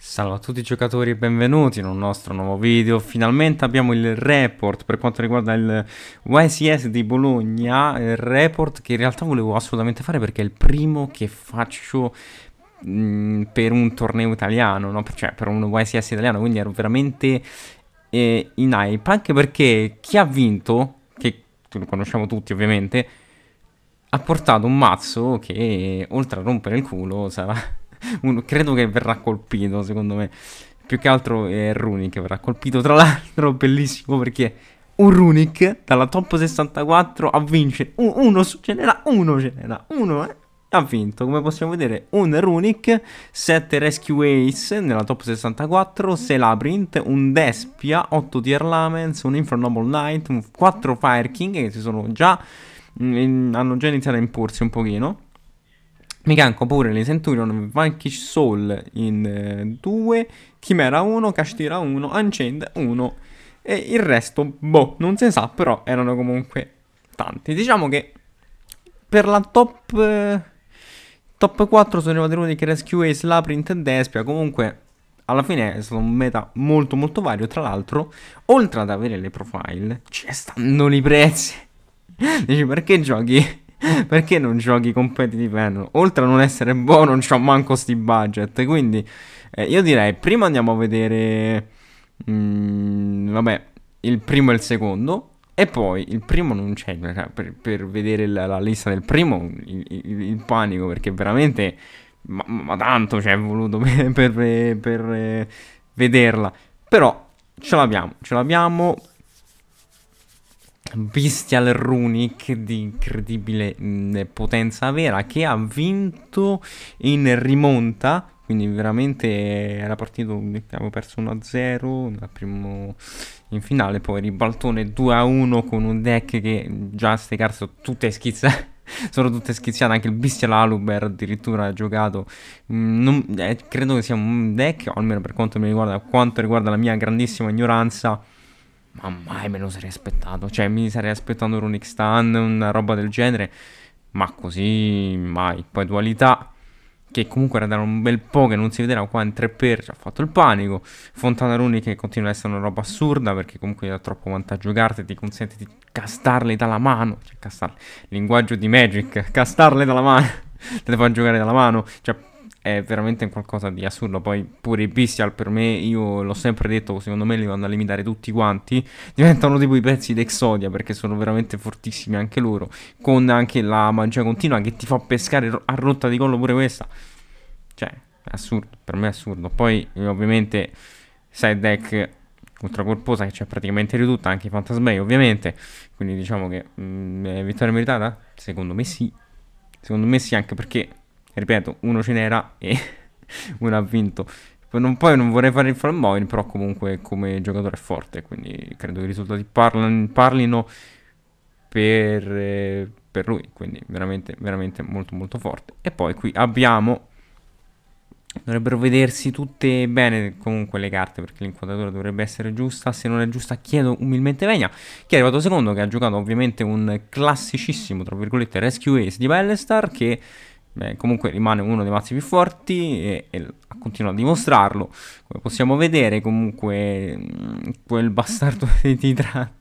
Salve a tutti i giocatori e benvenuti in un nostro nuovo video. Finalmente abbiamo il report per quanto riguarda il YCS di Bologna, il report che in realtà volevo assolutamente fare perché è il primo che faccio mm, per un torneo italiano, no? cioè per un YCS italiano, quindi ero veramente eh, in hype, anche perché chi ha vinto, che lo conosciamo tutti ovviamente, ha portato un mazzo che oltre a rompere il culo sarà uno, credo che verrà colpito, secondo me. Più che altro è Runic che verrà colpito. Tra l'altro, bellissimo perché un Runic dalla top 64 a vincere un, uno ce n'era uno ce n'era uno eh ha vinto come possiamo vedere un Runic 7 Rescue Ace nella top 64 6 Labyrinth un Despia 8 Tier Lamens un Infernoble Knight 4 Fire King che si sono già mh, mm, hanno già iniziato a imporsi un pochino mi canco pure le Centurion, Vanquish Soul in 2, eh, Chimera 1, Kashtira 1, Unchained 1 e il resto, boh, non si sa, però erano comunque tanti. Diciamo che per la top, eh, top 4 sono arrivati uno che Rescue Ace, Laprint e Despia, comunque alla fine è stato un meta molto molto vario, tra l'altro, oltre ad avere le profile, ci stanno i prezzi. Dici perché giochi Perché non giochi competitive eh, handle? Oltre a non essere buono, non c'ho manco sti budget. Quindi eh, io direi, prima andiamo a vedere... Mm, vabbè, il primo e il secondo. E poi il primo non c'è, cioè, per, per vedere la, la, lista del primo il, il, il panico, perché veramente... Ma, ma tanto ci cioè, è voluto per, per, per eh, vederla. Però ce l'abbiamo, ce l'abbiamo. Bestial Runic di incredibile mh, mm, potenza vera che ha vinto in rimonta quindi veramente era partito abbiamo perso 1-0 dal primo in finale poi ribaltone 2-1 con un deck che già ste carte sono tutte schizzate sono tutte schizziate anche il Bestial Aluber addirittura ha giocato mm, non, eh, credo che sia un deck almeno per quanto mi riguarda quanto riguarda la mia grandissima ignoranza ma mai me lo sarei aspettato. Cioè, mi sarei aspettato un Runic Stun, una roba del genere, ma così mai. Poi dualità, che comunque era da un bel po' che non si vedeva qua in 3 per ci ha fatto il panico. Fontana Runic che continua ad essere una roba assurda, perché comunque dà troppo vantaggio carte, ti consente di castarle dalla mano. Cioè, castarle, linguaggio di Magic, castarle dalla mano. Te le fa giocare dalla mano, cioè è veramente qualcosa di assurdo. Poi pure i Bestial per me, io l'ho sempre detto, secondo me li vanno a limitare tutti quanti. Diventano tipo i pezzi d'Exodia perché sono veramente fortissimi anche loro. Con anche la magia continua che ti fa pescare a rotta di collo pure questa. Cioè, è assurdo, per me è assurdo. Poi ovviamente side deck ultracorposa che c'è praticamente ridotta, anche i Fantasmei ovviamente. Quindi diciamo che mh, mm, è vittoria meritata? Secondo me sì. Secondo me sì, anche perché ripeto, uno ce n'era e uno ha vinto. Non, poi non vorrei fare il fanboy, però comunque come giocatore è forte, quindi credo che i risultati parlano, parlino per, eh, per lui, quindi veramente, veramente molto molto forte. E poi qui abbiamo dovrebbero vedersi tutte bene comunque le carte perché l'inquadratura dovrebbe essere giusta se non è giusta chiedo umilmente Vegna che è arrivato secondo che ha giocato ovviamente un classicissimo tra virgolette rescue ace di Bellestar che eh, comunque rimane uno dei mazzi più forti e, e continua a dimostrarlo. Come possiamo vedere, comunque, mm, quel bastardo di Titrante.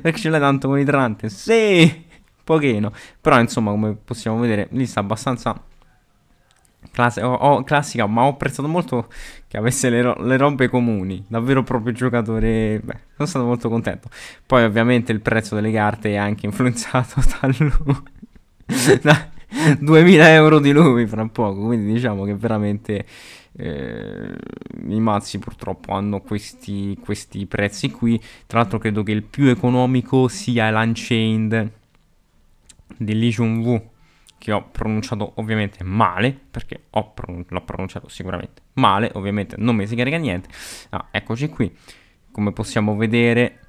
Perché ce l'ha tanto con idrante? Titrante? Sì! Pochino. Però, insomma, come possiamo vedere, lì sta abbastanza... Class- oh, oh, classica, ma ho apprezzato molto che avesse le, ro- le robe comuni. Davvero proprio giocatore. Beh, sono stato molto contento. Poi, ovviamente, il prezzo delle carte è anche influenzato da lui. da- 2000 euro di lui fra poco, quindi diciamo che veramente eh, i mazzi purtroppo hanno questi, questi prezzi qui, tra l'altro credo che il più economico sia l'Unchained dell'Elysium V, che ho pronunciato ovviamente male, perché pronun- l'ho pronunciato sicuramente male, ovviamente non mi si carica niente, ah, eccoci qui, come possiamo vedere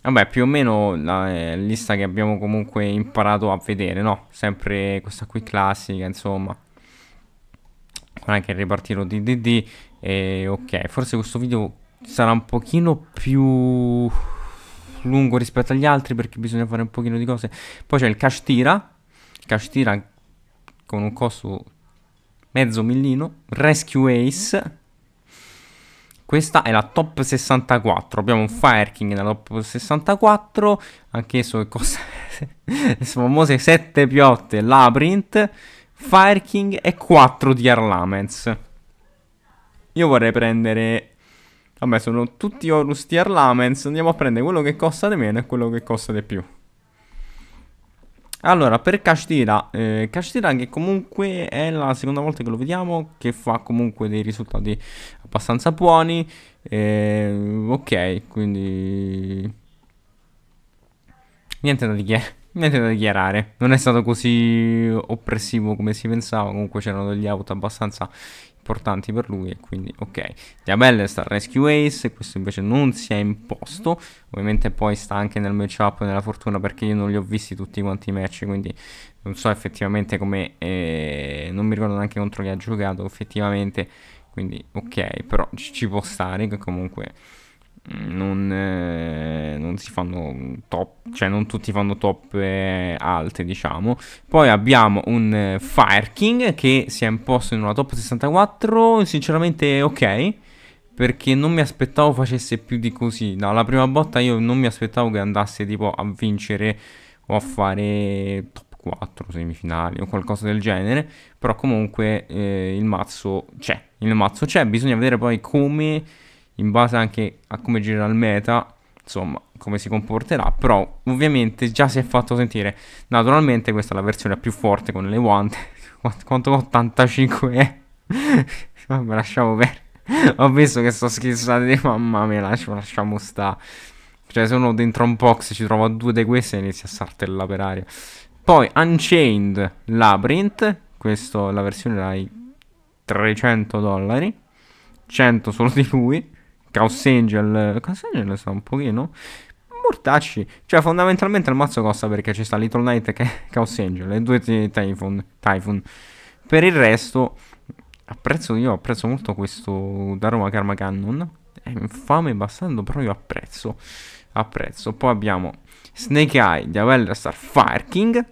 Vabbè, più o meno la eh, lista che abbiamo comunque imparato a vedere, no? Sempre questa qui classica, insomma. Con anche il ripartito DDD. E ok, forse questo video sarà un pochino più lungo rispetto agli altri perché bisogna fare un pochino di cose. Poi c'è il cash tira, cash tira con un costo mezzo millino, rescue ace questa è la top 64. Abbiamo un Fire King nella top 64. Anche Anch'esso che costa le famose 7 piotte. Labyrinth, Fire King e 4 di Arlaments. Io vorrei prendere... Vabbè, sono tutti Horus di Arlaments. Andiamo a prendere quello che costa di meno e quello che costa di più. Allora, per Cacetira, eh, Cacetira che comunque è la seconda volta che lo vediamo, che fa comunque dei risultati abbastanza buoni, eh, ok, quindi niente da, niente da, dichiarare, non è stato così oppressivo come si pensava, comunque c'erano degli auto abbastanza importanti per lui e quindi ok. Diabelle sta Rescue Ace, questo invece non si è imposto, ovviamente poi sta anche nel matchup e nella fortuna perché io non li ho visti tutti quanti i match, quindi non so effettivamente come, eh, non mi ricordo neanche contro chi ha giocato effettivamente, quindi ok, però ci può stare comunque non, eh, non, si fanno top, cioè non tutti fanno top eh, alte, diciamo. Poi abbiamo un eh, Fire King che si è imposto in una top 64, sinceramente ok, perché non mi aspettavo facesse più di così. Dalla no, prima botta io non mi aspettavo che andasse tipo a vincere o a fare top 4 semifinali o qualcosa del genere, però comunque eh, il mazzo c'è, il mazzo c'è, bisogna vedere poi come in base anche a come gira il meta, insomma, come si comporterà, però ovviamente già si è fatto sentire. Naturalmente questa è la versione più forte con le guante, quanto 85 è? Vabbè, lasciamo perdere. Ho visto che sto schizzando di mamma mia, lasciamo, lasciamo sta. Cioè, se uno dentro un box ci trova due di queste e inizia a sartella per aria. Poi Unchained Labyrinth, questa è la versione dai 300 dollari, 100 solo di lui. Chaos Angel, Chaos Angel sta un pochino... Mortacci, cioè fondamentalmente il mazzo costa perché ci sta Little Knight e Chaos Angel e due Typhoon, Typhoon. Per il resto, apprezzo, io apprezzo molto questo Daruma Karma Cannon, è infame bastardo, però io apprezzo, apprezzo. Poi abbiamo Snake Eye, Diavella Fire King,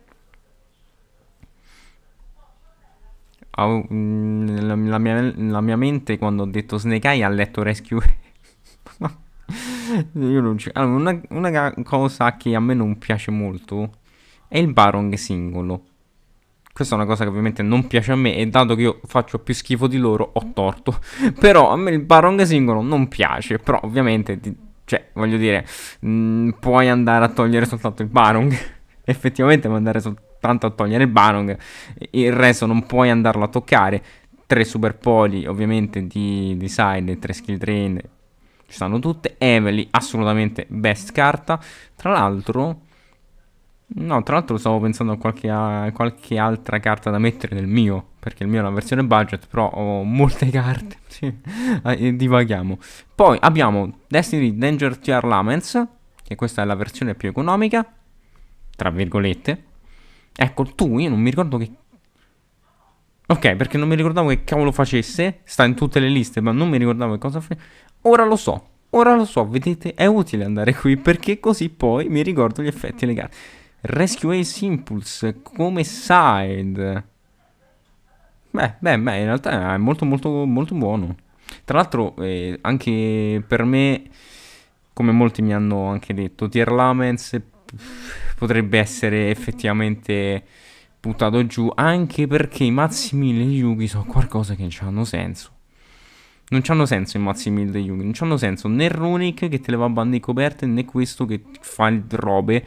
mm, La mia, la mia, mente quando ho detto Snake Eye ha letto Rescue io non ci... Allora, una, una, cosa che a me non piace molto è il Barong singolo. Questa è una cosa che ovviamente non piace a me e dato che io faccio più schifo di loro ho torto. Però a me il Barong singolo non piace, però ovviamente... cioè, voglio dire, mh, mm, puoi andare a togliere soltanto il Barong. Effettivamente puoi andare soltanto a togliere il Barong. Il resto non puoi andarlo a toccare. Tre super poli ovviamente di, di side, tre skill train ci stanno tutte. Emily, assolutamente best carta. Tra l'altro... No, tra l'altro stavo pensando a qualche, a qualche, altra carta da mettere nel mio, perché il mio è una versione budget, però ho molte carte, sì, ah, divaghiamo. Poi abbiamo Destiny Danger TR Lamens, che questa è la versione più economica, tra virgolette. Ecco, tu, io non mi ricordo che Ok, perché non mi ricordavo che cavolo facesse, sta in tutte le liste, ma non mi ricordavo che cosa fa. Ora lo so, ora lo so, vedete, è utile andare qui perché così poi mi ricordo gli effetti legati. Rescue Ace Impulse come side. Beh, beh, beh, in realtà è molto, molto, molto buono. Tra l'altro, eh, anche per me, come molti mi hanno anche detto, Tier Lamens potrebbe essere effettivamente buttato giù anche perché i mazzi 1000 e Yugi sono qualcosa che non hanno senso. Non hanno senso i mazzi 1000 e Yugi, non hanno senso né Runic che te le va a bande coperte né questo che fa il robe.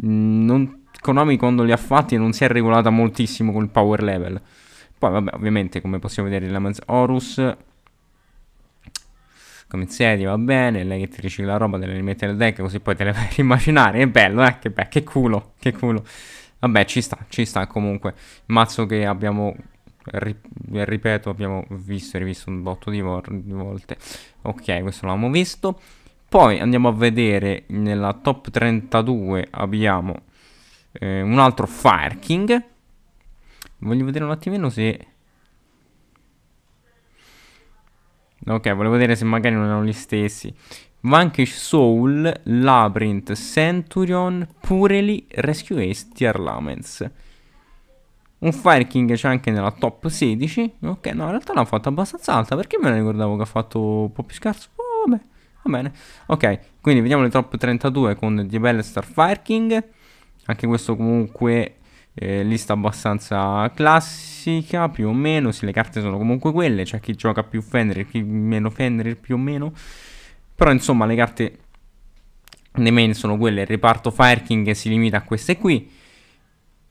Non, Konami quando li ha fatti non si è regolata moltissimo col power level. Poi vabbè, ovviamente come possiamo vedere la Manz Horus come insetti va bene, lei che ti ricicla la roba, te le rimette nel deck così poi te le fai rimaginare, è bello, eh, che, beh, che culo, che culo. Vabbè, ci sta, ci sta comunque. mazzo che abbiamo, ripeto, abbiamo visto e rivisto un botto di, di volte. Ok, questo l'abbiamo visto. Poi andiamo a vedere nella top 32 abbiamo eh, un altro Fire King. Voglio vedere un attimino se... Ok, volevo vedere se magari non erano gli stessi ma Soul, Labyrinth, Centurion, Purely, Rescue Ace, Tier Lamens. Un Fire King c'è anche nella top 16. Ok, no, in realtà l'ha fatta abbastanza alta. Perché me la ricordavo che ha fatto un po' più scarso? Oh, vabbè, va bene. Ok, quindi vediamo le top 32 con Diabelle Star Fire King. Anche questo comunque eh, lista abbastanza classica, più o meno. Sì, le carte sono comunque quelle. C'è chi gioca più Fenrir, chi meno Fenrir, più o meno. Però insomma le carte dei main sono quelle, il reparto Fire King si limita a queste qui.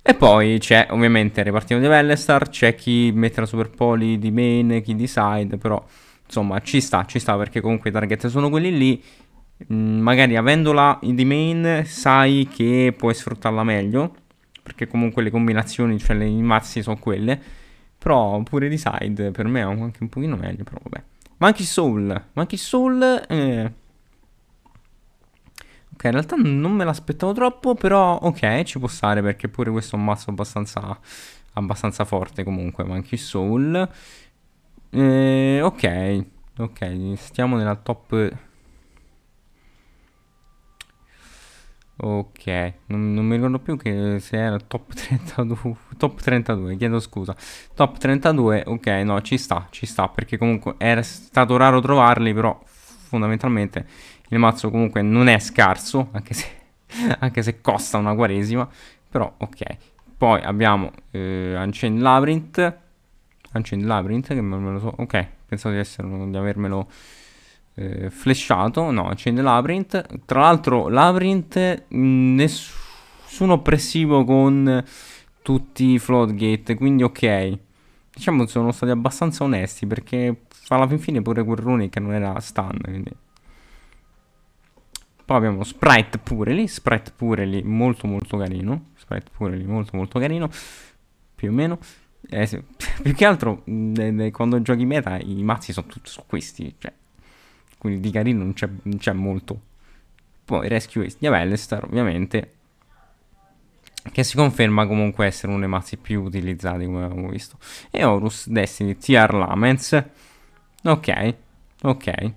E poi c'è ovviamente il repartino di Vellestar, c'è chi mette la super poli di main, chi di side, però insomma ci sta, ci sta perché comunque i target sono quelli lì. Mm, magari avendola di main sai che puoi sfruttarla meglio, perché comunque le combinazioni, cioè le mazzi sono quelle. Però pure di side per me è anche un pochino meglio, però vabbè. Ma anche Soul. Ma anche Soul... Eh. Ok, in realtà non me l'aspettavo troppo, però ok, ci può stare perché pure questo è un mazzo abbastanza, abbastanza forte comunque, ma anche Soul. Eh, ok, ok, stiamo nella top Ok, non, non, mi ricordo più che se era top 32, top 32, chiedo scusa. Top 32, ok, no, ci sta, ci sta, perché comunque era stato raro trovarli, però fondamentalmente il mazzo comunque non è scarso, anche se, anche se costa una quaresima, però ok. Poi abbiamo eh, Ancient Labyrinth, Ancient Labyrinth che me lo so, ok, pensavo di, essere, di avermelo eh, flesciato, no, accende Labyrinth. Tra l'altro Labyrinth mm, nessuno oppressivo con tutti i floodgate, quindi ok. Diciamo che sono stati abbastanza onesti perché alla fin fine pure quel rune che non era stun, quindi... Poi abbiamo Sprite pure lì, Sprite pure lì, molto molto carino. Sprite pure lì, molto molto carino, più o meno. Eh, sì. più che altro, mm, eh, quando giochi meta, i mazzi sono tutti su questi, cioè quindi di carino non c'è, non c'è molto. Poi Rescue East, di Avellestar, ovviamente, che si conferma comunque essere uno dei mazzi più utilizzati, come abbiamo visto. E Horus Destiny TR Lamens, ok, ok.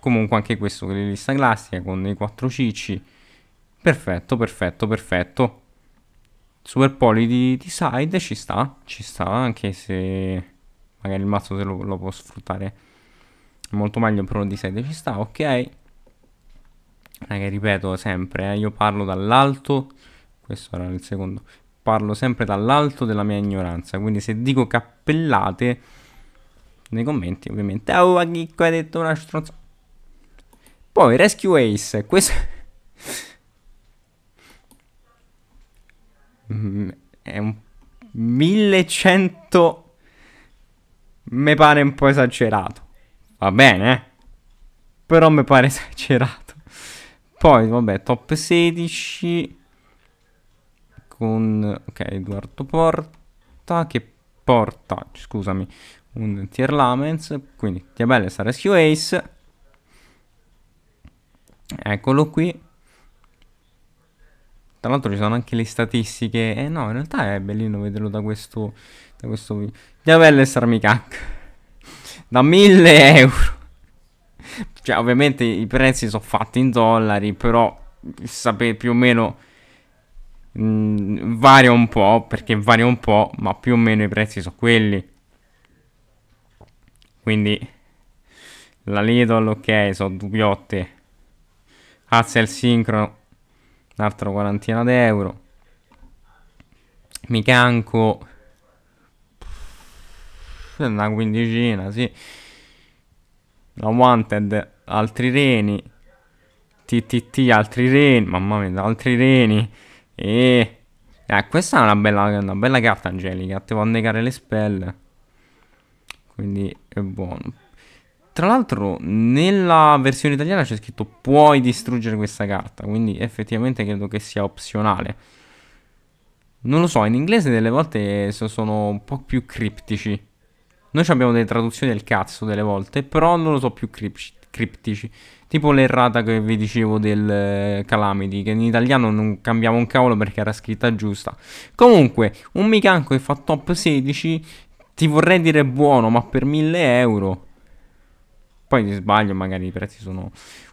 Comunque anche questo che lista classica con i 4 cicci. Perfetto, perfetto, perfetto. Super poli di, di, side ci sta, ci sta, anche se magari il mazzo se lo, lo può sfruttare molto meglio Pro di 7 ci sta, ok. Raga, ripeto sempre, eh, io parlo dall'alto, questo era il secondo, parlo sempre dall'alto della mia ignoranza, quindi se dico cappellate nei commenti ovviamente, oh a chi ha detto una stronza. Poi Rescue Ace, questo... Mm, è un 1100 mi pare un po' esagerato Va bene. Eh. Però mi pare esagerato. Poi, vabbè, top 16. Con... Ok, Eduardo Porta. Che porta, scusami, un tier lamens. Quindi, Diabelle sarà rescue ace. Eccolo qui. Tra l'altro ci sono anche le statistiche. Eh no, in realtà è bellino vederlo da questo... Da questo... Diabelle sarà mi cacca da 1000 euro. Cioè, ovviamente i prezzi sono fatti in dollari, però sapete più o meno mh, mm, varia un po', perché varia un po', ma più o meno i prezzi sono quelli. Quindi la Lidl, ok, sono dubbiotte. Hazel Sincrono, un'altra quarantina d'euro. Micanco una quindicina, sì. La Wanted, altri reni. TTT, altri reni. Mamma mia, altri reni. E... Eh, questa è una bella, una bella carta angelica, ti può negare le spell. Quindi è buono. Tra l'altro nella versione italiana c'è scritto puoi distruggere questa carta, quindi effettivamente credo che sia opzionale. Non lo so, in inglese delle volte sono un po' più criptici. Noi abbiamo delle traduzioni del cazzo delle volte, però non lo so più criptici. Tipo l'errata che vi dicevo del eh, Calamity, che in italiano non cambiamo un cavolo perché era scritta giusta. Comunque, un Mikanko che fa top 16, ti vorrei dire buono, ma per 1000 euro. Poi ti sbaglio, magari i prezzi sono...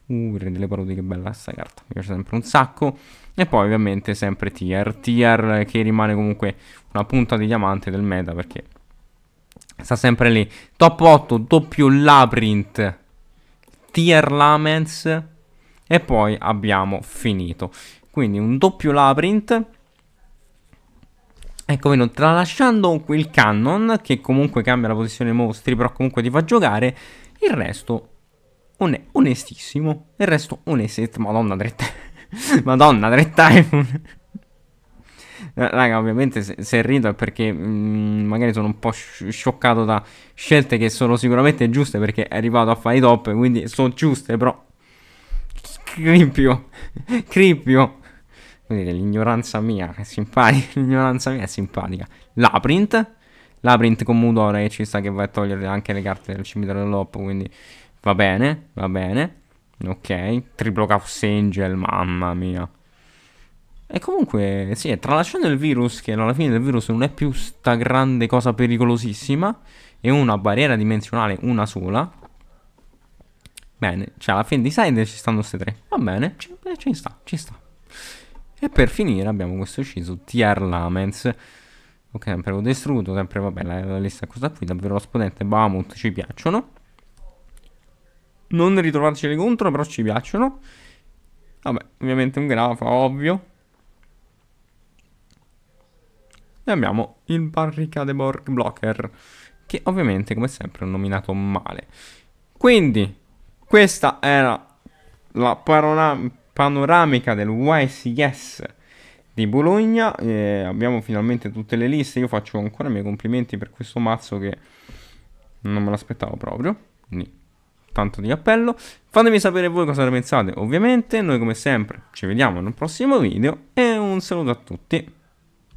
Uh, delle parodi, che bella sta carta, mi piace sempre un sacco. E poi ovviamente sempre tier, tier che rimane comunque una punta di diamante del meta perché Sta sempre lì. Top 8, doppio labyrinth, tier lamens. E poi abbiamo finito. Quindi un doppio labyrinth. Ecco, vedo, tralasciando il cannon, che comunque cambia la posizione dei mostri, però comunque ti fa giocare, il resto on onestissimo. Il resto onestissimo. Madonna, dritta. Madonna, dritta. Eh, raga, ovviamente se, se rido è perché mh, mm, magari sono un po' scioccato da scelte che sono sicuramente giuste perché è arrivato a fare i top, quindi sono giuste, però... Crimpio, crimpio. Quindi l'ignoranza mia è simpatica, l'ignoranza mia è simpatica. Laprint, Laprint con Mudora che ci sta che va a togliere anche le carte del cimitero dell'Op, quindi va bene, va bene. Ok, triplo Chaos Angel, mamma mia. E comunque, sì, tralasciando il virus, che alla fine il virus non è più sta grande cosa pericolosissima, è una barriera dimensionale, una sola. Bene, cioè alla fine di design ci stanno queste tre. Va bene, ci, eh, ci sta, ci sta. E per finire abbiamo questo ucciso Tier Lamens. Ok, sempre lo distrutto, sempre, vabbè, la, la lista è questa qui, davvero la spodente, Bahamut, ci piacciono. Non ritrovarci contro, però ci piacciono. Vabbè, ovviamente un grafo, ovvio. e abbiamo il barricade blocker che ovviamente come sempre ho nominato male. Quindi questa era la panorama panoramica del YCS di Bologna. Eh, abbiamo finalmente tutte le liste. Io faccio ancora i miei complimenti per questo mazzo che non me l'aspettavo proprio. Quindi, tanto di appello. Fatemi sapere voi cosa ne pensate, ovviamente. Noi come sempre ci vediamo in un prossimo video e un saluto a tutti.